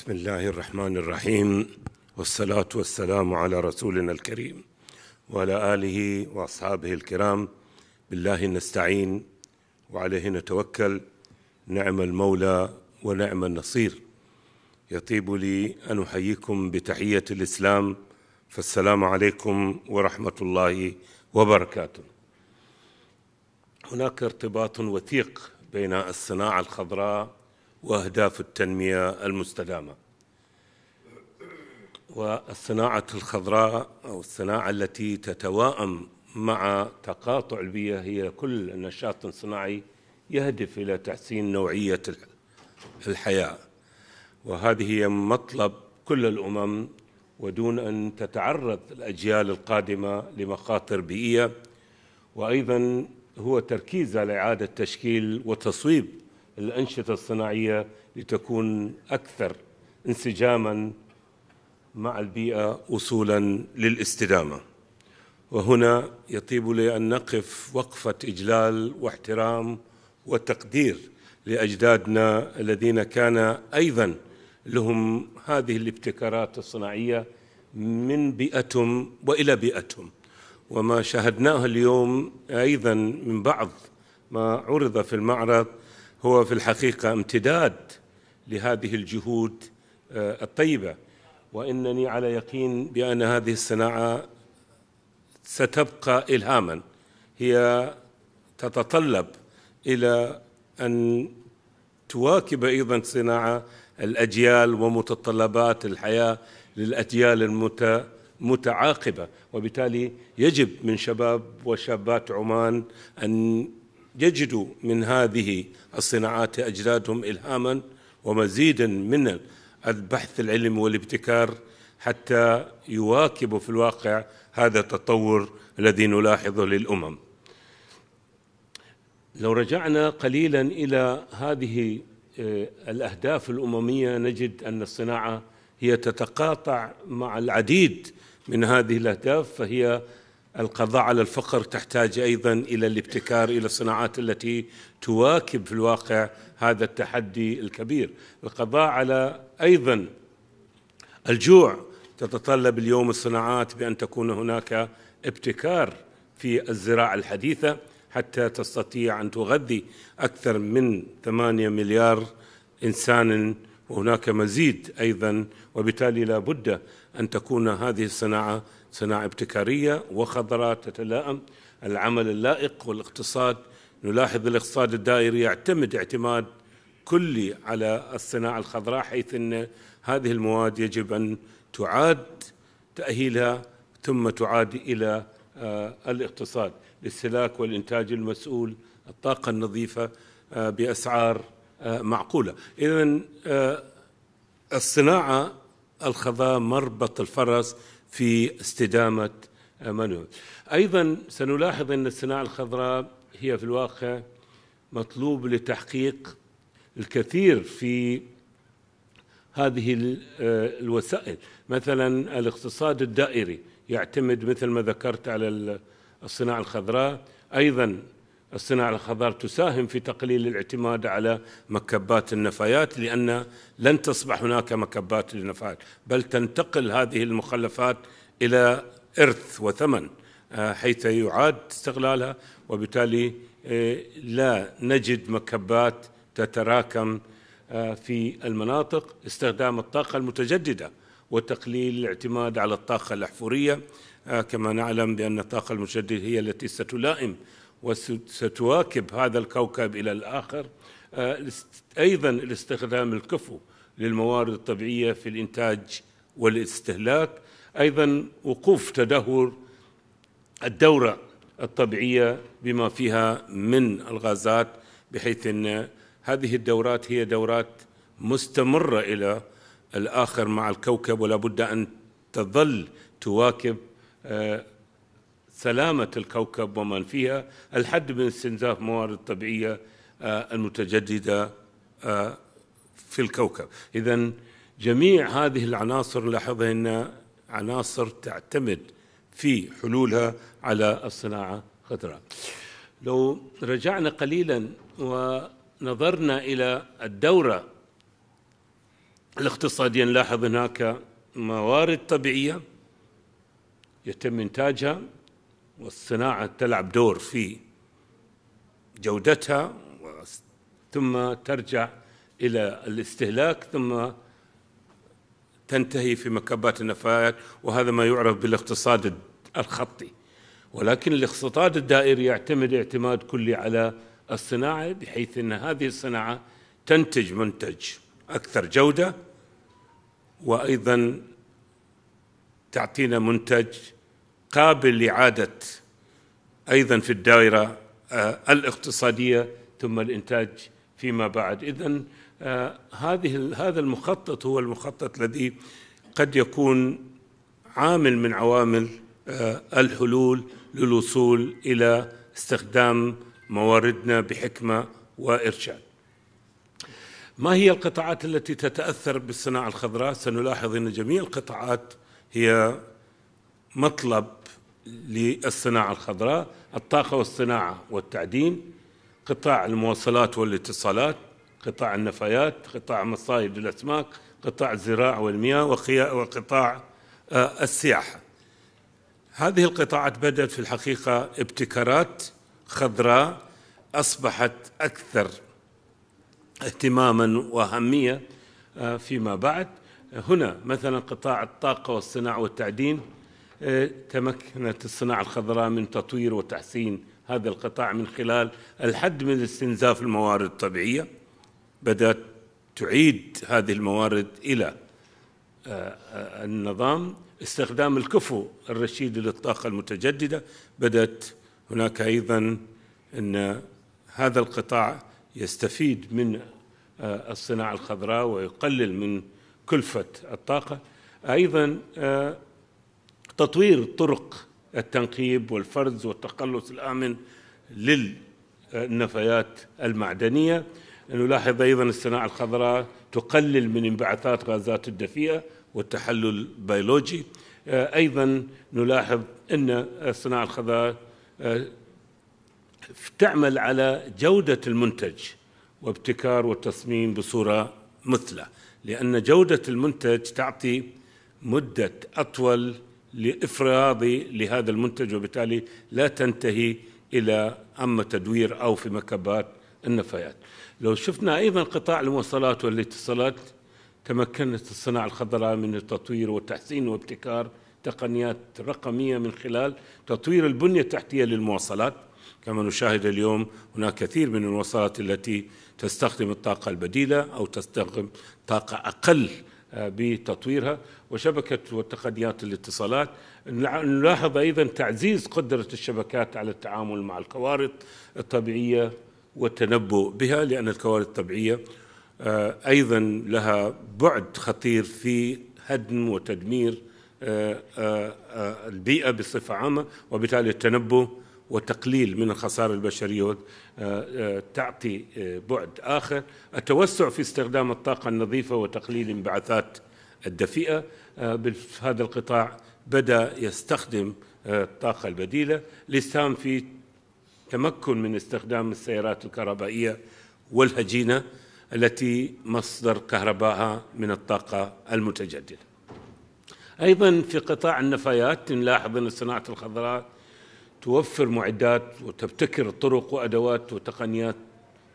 بسم الله الرحمن الرحيم والصلاة والسلام على رسولنا الكريم وعلى آله وأصحابه الكرام بالله نستعين وعليه نتوكل نعم المولى ونعم النصير يطيب لي أن أحييكم بتحية الإسلام فالسلام عليكم ورحمة الله وبركاته هناك ارتباط وثيق بين الصناعة الخضراء وأهداف التنمية المستدامة والصناعة الخضراء أو الصناعة التي تتواءم مع تقاطع البيئة هي كل نشاط صناعي يهدف إلى تحسين نوعية الحياة وهذه هي مطلب كل الأمم ودون أن تتعرض الأجيال القادمة لمخاطر بيئية وأيضا هو تركيز على إعادة تشكيل وتصويب الأنشطة الصناعية لتكون أكثر انسجاما مع البيئة وصولا للاستدامة وهنا يطيب لي أن نقف وقفة إجلال واحترام وتقدير لأجدادنا الذين كان أيضا لهم هذه الابتكارات الصناعية من بيئتهم وإلى بيئتهم وما شاهدناه اليوم أيضا من بعض ما عرض في المعرض هو في الحقيقة امتداد لهذه الجهود آه، الطيبة وإنني على يقين بأن هذه الصناعة ستبقى إلهاما هي تتطلب إلى أن تواكب أيضا صناعة الأجيال ومتطلبات الحياة للأجيال المتعاقبة وبالتالي يجب من شباب وشابات عمان أن يجدوا من هذه الصناعات أجدادهم إلهاما ومزيدا من البحث العلمي والابتكار حتى يواكبوا في الواقع هذا التطور الذي نلاحظه للأمم لو رجعنا قليلا إلى هذه آه، الأهداف الأممية نجد أن الصناعة هي تتقاطع مع العديد من هذه الأهداف فهي القضاء على الفقر تحتاج ايضا الى الابتكار الى الصناعات التي تواكب في الواقع هذا التحدي الكبير، القضاء على ايضا الجوع تتطلب اليوم الصناعات بان تكون هناك ابتكار في الزراعه الحديثه حتى تستطيع ان تغذي اكثر من 8 مليار انسان وهناك مزيد ايضا وبالتالي لا بد ان تكون هذه الصناعه صناعة ابتكارية وخضراء تتلائم العمل اللائق والاقتصاد نلاحظ الاقتصاد الدائري يعتمد اعتماد كلي على الصناعة الخضراء حيث أن هذه المواد يجب أن تعاد تأهيلها ثم تعاد إلى آه، الاقتصاد الاستهلاك والإنتاج المسؤول الطاقة النظيفة آه، بأسعار آه، معقولة إذا الصناعة الخضراء مربط الفرس في استدامة منه أيضا سنلاحظ أن الصناعة الخضراء هي في الواقع مطلوب لتحقيق الكثير في هذه آه، الوسائل مثلا الاقتصاد الدائري يعتمد مثل ما ذكرت على الصناعة الخضراء أيضا الصناعة الخضراء تساهم في تقليل الاعتماد على مكبات النفايات لأن لن تصبح هناك مكبات للنفايات بل تنتقل هذه المخلفات إلى إرث وثمن آه، حيث يعاد استغلالها وبالتالي آه، لا نجد مكبات تتراكم آه، في المناطق استخدام الطاقة المتجددة وتقليل الاعتماد على الطاقة الأحفورية كما نعلم بأن الطاقة المتجددة هي التي ستلائم وستواكب هذا الكوكب إلى الآخر آه، أيضا الاستخدام الكفو للموارد الطبيعية في الإنتاج والاستهلاك أيضا وقوف تدهور الدورة الطبيعية بما فيها من الغازات بحيث أن هذه الدورات هي دورات مستمرة إلى الآخر مع الكوكب ولا بد أن تظل تواكب آه، سلامة الكوكب ومن فيها الحد من استنزاف موارد طبيعية آه، المتجددة آه، في الكوكب إذا جميع هذه العناصر لاحظها أن عناصر تعتمد في حلولها على الصناعة الخضراء لو رجعنا قليلا ونظرنا إلى الدورة الاقتصادية نلاحظ هناك موارد طبيعية يتم إنتاجها والصناعة تلعب دور في جودتها ثم ترجع إلى الاستهلاك ثم تنتهي في مكبات النفايات وهذا ما يعرف بالاقتصاد الخطي ولكن الاقتصاد الدائري يعتمد اعتماد كلي على الصناعة بحيث أن هذه الصناعة تنتج منتج أكثر جودة وأيضا تعطينا منتج قابل لإعادة أيضا في الدائرة آه، الاقتصادية ثم الإنتاج فيما بعد إذا آه، هذه هذا المخطط هو المخطط الذي قد يكون عامل من عوامل آه، الحلول للوصول إلى استخدام مواردنا بحكمة وإرشاد ما هي القطاعات التي تتأثر بالصناعة الخضراء؟ سنلاحظ أن جميع القطاعات هي مطلب للصناعة الخضراء الطاقة والصناعة والتعدين قطاع المواصلات والاتصالات قطاع النفايات قطاع مصايد الأسماك قطاع الزراعة والمياه وقطاع آه، السياحة هذه القطاعات بدأت في الحقيقة ابتكارات خضراء أصبحت أكثر اهتماما وأهمية آه، فيما بعد هنا مثلا قطاع الطاقة والصناعة والتعدين تمكنت الصناعة الخضراء من تطوير وتحسين هذا القطاع من خلال الحد من استنزاف الموارد الطبيعية بدأت تعيد هذه الموارد إلى آه، آه، النظام استخدام الكفو الرشيد للطاقة المتجددة بدأت هناك أيضا أن هذا القطاع يستفيد من آه، الصناعة الخضراء ويقلل من كلفة الطاقة أيضا تطوير طرق التنقيب والفرز والتقلص الآمن للنفايات المعدنية نلاحظ أيضا الصناعة الخضراء تقلل من انبعاثات غازات الدفيئة والتحلل البيولوجي آه، أيضا نلاحظ أن الصناعة الخضراء آه، تعمل على جودة المنتج وابتكار والتصميم بصورة مثلى لأن جودة المنتج تعطي مدة أطول لإفراضي لهذا المنتج وبالتالي لا تنتهي إلى أما تدوير أو في مكبات النفايات لو شفنا أيضا قطاع المواصلات والاتصالات تمكنت الصناعة الخضراء من التطوير والتحسين وابتكار تقنيات رقمية من خلال تطوير البنية التحتية للمواصلات كما نشاهد اليوم هناك كثير من المواصلات التي تستخدم الطاقة البديلة أو تستخدم طاقة أقل آه، بتطويرها وشبكة وتقنيات الاتصالات نلاحظ أيضا تعزيز قدرة الشبكات على التعامل مع الكوارث الطبيعية والتنبؤ بها لأن الكوارث الطبيعية آه، أيضا لها بعد خطير في هدم وتدمير آه، البيئة بصفة عامة وبالتالي التنبؤ وتقليل من الخسارة البشرية آه، آه، تعطي آه، بعد آخر التوسع في استخدام الطاقة النظيفة وتقليل انبعاثات الدفيئة هذا القطاع بدأ يستخدم الطاقة البديلة ليسهم في تمكن من استخدام السيارات الكهربائية والهجينة التي مصدر كهربائها من الطاقة المتجددة أيضا في قطاع النفايات نلاحظ أن صناعة الخضراء توفر معدات وتبتكر طرق وادوات وتقنيات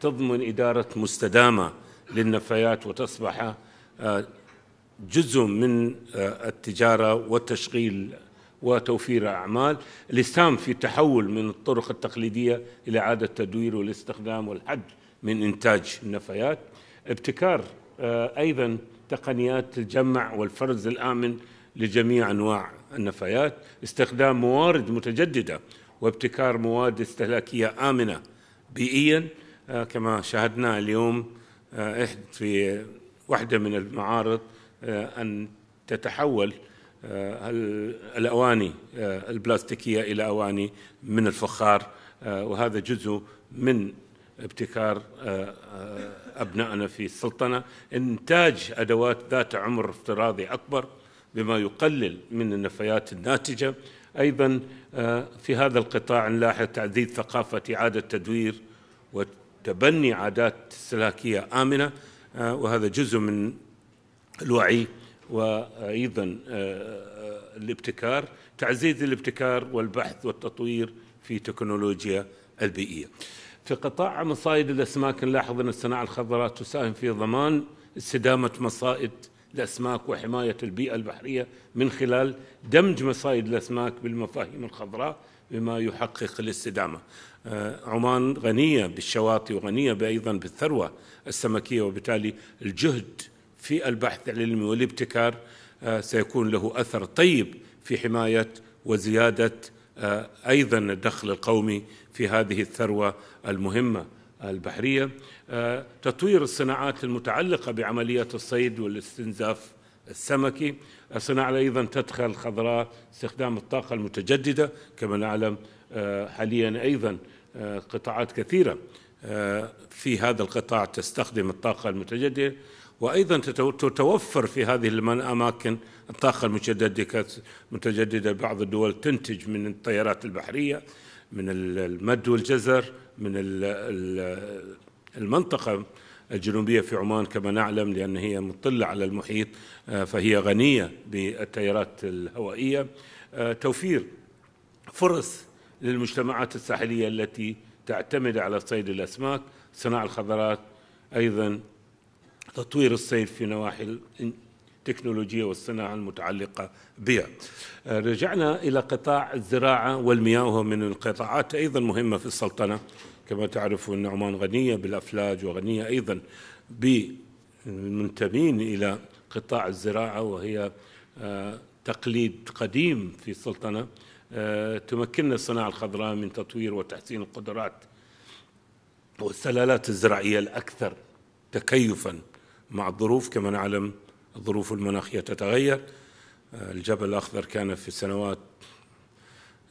تضمن اداره مستدامه للنفايات وتصبح آه، جزء من آه، التجاره والتشغيل وتوفير اعمال، الاسهام في التحول من الطرق التقليديه الى اعاده التدوير والاستخدام والحد من انتاج النفايات، ابتكار آه، ايضا تقنيات الجمع والفرز الامن لجميع انواع النفايات استخدام موارد متجددة وابتكار مواد استهلاكية آمنة بيئيا آه، كما شاهدنا اليوم آه، في واحدة من المعارض آه، أن تتحول الأواني البلاستيكية إلى أواني من الفخار وهذا جزء من ابتكار أبنائنا في السلطنة إنتاج أدوات ذات عمر افتراضي أكبر بما يقلل من النفايات الناتجة أيضا آه، في هذا القطاع نلاحظ تعزيز ثقافة إعادة تدوير وتبني عادات استهلاكية آمنة آه، وهذا جزء من الوعي وأيضا آه، الابتكار تعزيز الابتكار والبحث والتطوير في تكنولوجيا البيئية في قطاع مصايد الأسماك نلاحظ أن الصناعة الخضراء تساهم في ضمان استدامة مصائد الأسماك وحماية البيئة البحرية من خلال دمج مصايد الأسماك بالمفاهيم الخضراء بما يحقق الاستدامة آه، عمان غنية بالشواطئ وغنية أيضا بالثروة السمكية وبالتالي الجهد في البحث العلمي والابتكار آه، سيكون له أثر طيب في حماية وزيادة آه، أيضا الدخل القومي في هذه الثروة المهمة البحرية آه، تطوير الصناعات المتعلقة بعمليات الصيد والاستنزاف السمكي الصناعة أيضا تدخل خضراء استخدام الطاقة المتجددة كما نعلم آه، حاليا أيضا آه، قطاعات كثيرة في هذا القطاع تستخدم الطاقة المتجددة وأيضا تتوفر في هذه الأماكن الطاقة المتجددة بعض الدول تنتج من الطيارات البحرية من المد والجزر من المنطقة الجنوبية في عمان كما نعلم لأن هي مطلة على المحيط آه، فهي غنية بالتيارات الهوائية آه، توفير فرص للمجتمعات الساحلية التي تعتمد على صيد الأسماك صناعة الخضرات أيضا تطوير الصيد في نواحي التكنولوجية والصناعة المتعلقة بها آه، رجعنا إلى قطاع الزراعة والمياه وهو من القطاعات أيضا مهمة في السلطنة كما تعرفوا أن عمان غنية بالأفلاج وغنية أيضا بمنتمين إلى قطاع الزراعة وهي آه، تقليد قديم في السلطنة آه، تمكننا الصناعة الخضراء من تطوير وتحسين القدرات والسلالات الزراعية الأكثر تكيفا مع الظروف كما نعلم الظروف المناخية تتغير الجبل الأخضر كان في السنوات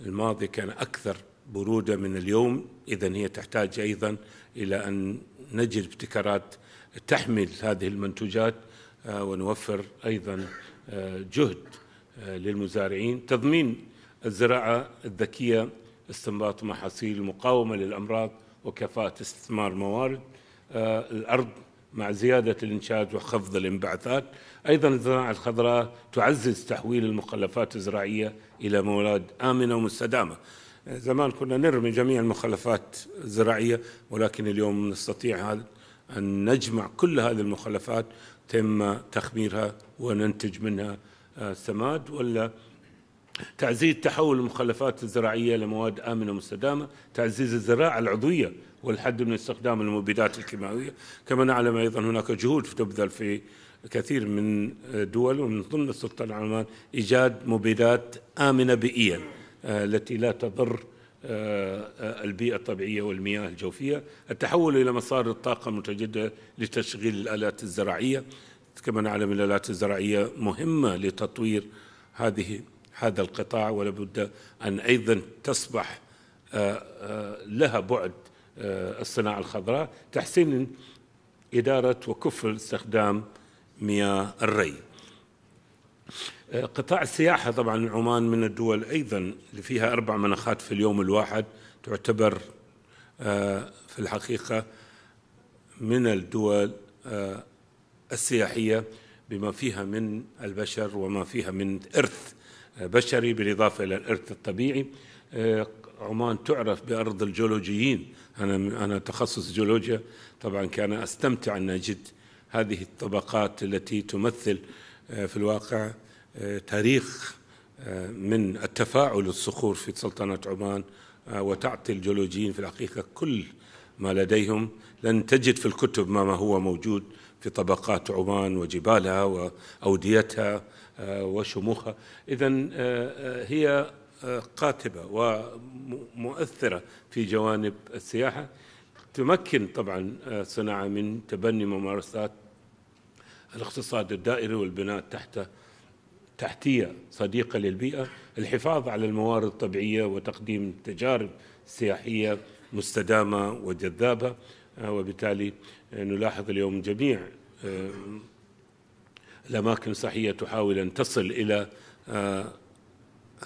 الماضية كان أكثر برودة من اليوم إذا هي تحتاج أيضا إلى أن نجد ابتكارات تحمل هذه المنتوجات آه، ونوفر أيضا آه، جهد آه، للمزارعين تضمين الزراعة الذكية استنباط محاصيل مقاومة للأمراض وكفاءة استثمار موارد الأرض مع زيادة الإنشاد وخفض الانبعاثات أيضا الزراعة الخضراء تعزز تحويل المخلفات الزراعية إلى مواد آمنة ومستدامة زمان كنا نرمي جميع المخلفات الزراعية ولكن اليوم نستطيع هذا أن نجمع كل هذه المخلفات تم تخميرها وننتج منها آه، سماد ولا تعزيز تحول المخلفات الزراعية لمواد آمنة ومستدامه، تعزيز الزراعة العضوية والحد من استخدام المبيدات الكيماوية كما نعلم أيضا هناك جهود تبذل في كثير من الدول ومن ضمن السلطان العمان إيجاد مبيدات آمنة بيئيا آه، التي لا تضر آه، البيئة الطبيعية والمياه الجوفية التحول إلى مصادر الطاقة المتجددة لتشغيل الآلات الزراعية كما نعلم الآلات الزراعية مهمة لتطوير هذه هذا القطاع ولا بد أن أيضا تصبح آه، آه، لها بعد آه، الصناعة الخضراء تحسين إدارة وكفل استخدام مياه الري قطاع السياحة طبعا عمان من الدول أيضا اللي فيها أربع مناخات في اليوم الواحد تعتبر في الحقيقة من الدول السياحية بما فيها من البشر وما فيها من إرث بشري بالإضافة إلى الإرث الطبيعي آه، عمان تعرف بأرض الجيولوجيين أنا أنا تخصص جيولوجيا طبعا كان أستمتع أن أجد هذه الطبقات التي تمثل آه، في الواقع آه، تاريخ من التفاعل الصخور في سلطنة عمان وتعطي الجيولوجيين في الحقيقة كل ما لديهم لن تجد في الكتب ما, ما هو موجود في طبقات عمان وجبالها وأوديتها آه، وشموخها إذا آه، آه، هي قاتبة ومؤثرة في جوانب السياحة تمكن طبعا صناعة من تبني ممارسات الاقتصاد الدائري والبناء تحت تحتية صديقة للبيئة الحفاظ على الموارد الطبيعية وتقديم تجارب سياحية مستدامة وجذابة وبالتالي نلاحظ اليوم جميع آه، الأماكن الصحية تحاول أن تصل إلى آه،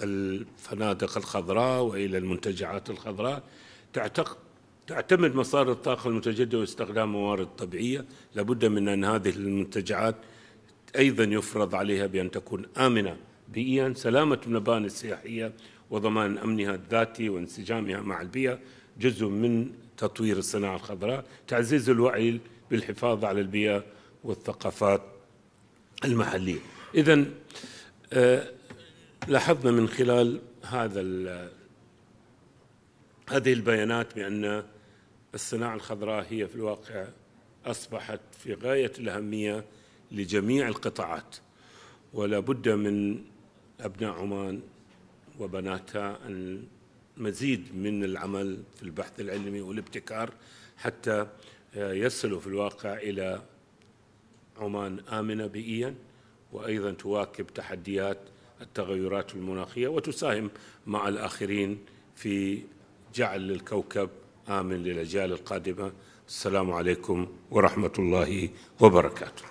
الفنادق الخضراء وإلى المنتجعات الخضراء تعتمد مصادر الطاقة المتجددة واستخدام موارد طبيعية لابد من أن هذه المنتجعات أيضا يفرض عليها بأن تكون آمنة بيئيا سلامة المباني السياحية وضمان أمنها الذاتي وانسجامها مع البيئة جزء من تطوير الصناعة الخضراء تعزيز الوعي بالحفاظ على البيئة والثقافات المحلية إذا آه، لاحظنا من خلال هذا هذه البيانات بأن الصناعة الخضراء هي في الواقع أصبحت في غاية الأهمية لجميع القطاعات ولا بد من أبناء عمان وبناتها أن مزيد من العمل في البحث العلمي والابتكار حتى آه، يصلوا في الواقع إلى عمان آمنة بيئيا وأيضا تواكب تحديات التغيرات المناخية وتساهم مع الآخرين في جعل الكوكب آمن للأجيال القادمة السلام عليكم ورحمة الله وبركاته